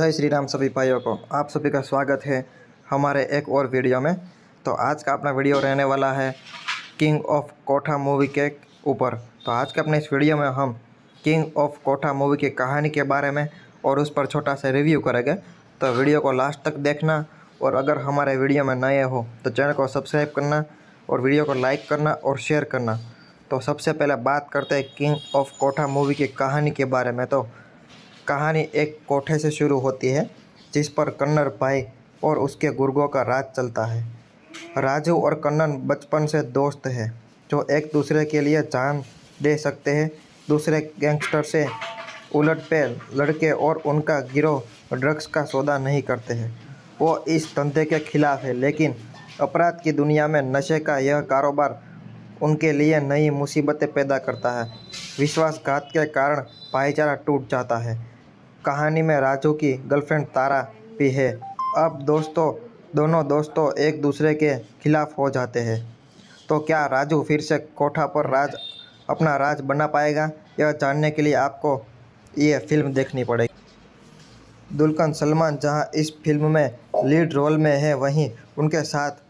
जय श्री राम सभी भाइयों को आप सभी का स्वागत है हमारे एक और वीडियो में तो आज का अपना वीडियो रहने वाला है किंग ऑफ कोठा मूवी के ऊपर तो आज के अपने इस वीडियो में हम किंग ऑफ कोठा मूवी की कहानी के बारे में और उस पर छोटा सा रिव्यू करेंगे तो वीडियो को लास्ट तक देखना और अगर हमारे वीडियो में नए हो तो चैनल को सब्सक्राइब करना और वीडियो को लाइक करना और शेयर करना तो सबसे पहले बात करते हैं किंग ऑफ कोठा मूवी की कहानी के बारे में तो कहानी एक कोठे से शुरू होती है जिस पर कन्नर भाई और उसके गुर्गों का राज चलता है राजू और कन्नन बचपन से दोस्त हैं जो एक दूसरे के लिए जान दे सकते हैं दूसरे गैंगस्टर से उलट पे लड़के और उनका गिरोह ड्रग्स का सौदा नहीं करते हैं वो इस धंधे के खिलाफ है लेकिन अपराध की दुनिया में नशे का यह कारोबार उनके लिए नई मुसीबतें पैदा करता है विश्वासघात के कारण भाईचारा टूट जाता है कहानी में राजू की गर्लफ्रेंड तारा भी है अब दोस्तों दोनों दोस्तों एक दूसरे के खिलाफ हो जाते हैं तो क्या राजू फिर से कोठा पर राज अपना राज बना पाएगा यह जानने के लिए आपको ये फिल्म देखनी पड़ेगी दुल्कन सलमान जहां इस फिल्म में लीड रोल में है वहीं उनके साथ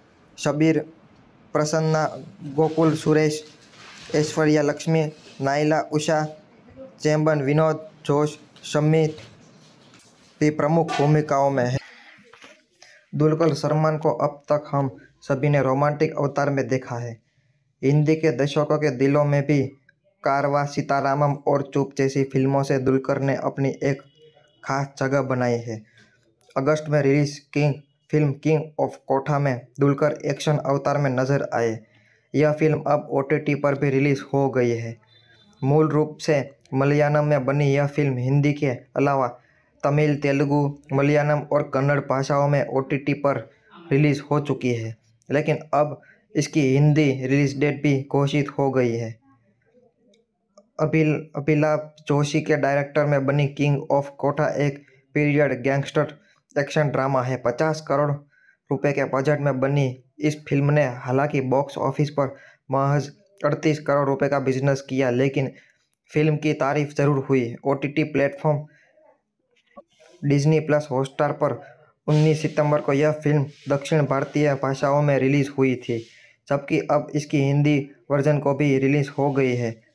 शबीर प्रसन्ना गोकुल सुरेश ऐश्वर्या लक्ष्मी नाइला उषा चैम्बन विनोद जोश समेत भी प्रमुख भूमिकाओं में है दुलकल सलमान को अब तक हम सभी ने रोमांटिक अवतार में देखा है हिंदी के दर्शकों के दिलों में भी कारवा सीतारामम और चुप जैसी फिल्मों से दुलकर ने अपनी एक खास जगह बनाई है अगस्त में रिलीज किंग फिल्म किंग ऑफ कोठा में दुलकर एक्शन अवतार में नजर आए यह फिल्म अब ओ पर भी रिलीज़ हो गई है मूल रूप से मलयालम में बनी यह फिल्म हिंदी के अलावा तमिल तेलुगु मलयालम और कन्नड़ भाषाओं में ओ पर रिलीज़ हो चुकी है लेकिन अब इसकी हिंदी रिलीज डेट भी घोषित हो गई है अभिल अभिलाभ जोशी के डायरेक्टर में बनी किंग ऑफ कोठा एक पीरियड गैंगस्टर एक्शन ड्रामा है पचास करोड़ रुपए के बजट में बनी इस फिल्म ने हालांकि बॉक्स ऑफिस पर महज अड़तीस करोड़ रुपए का बिजनेस किया लेकिन फिल्म की तारीफ जरूर हुई O T T platform Disney plus Hotstar पर 19 सितंबर को यह फिल्म दक्षिण भारतीय भाषाओं में रिलीज़ हुई थी जबकि अब इसकी हिंदी वर्जन को भी रिलीज़ हो गई है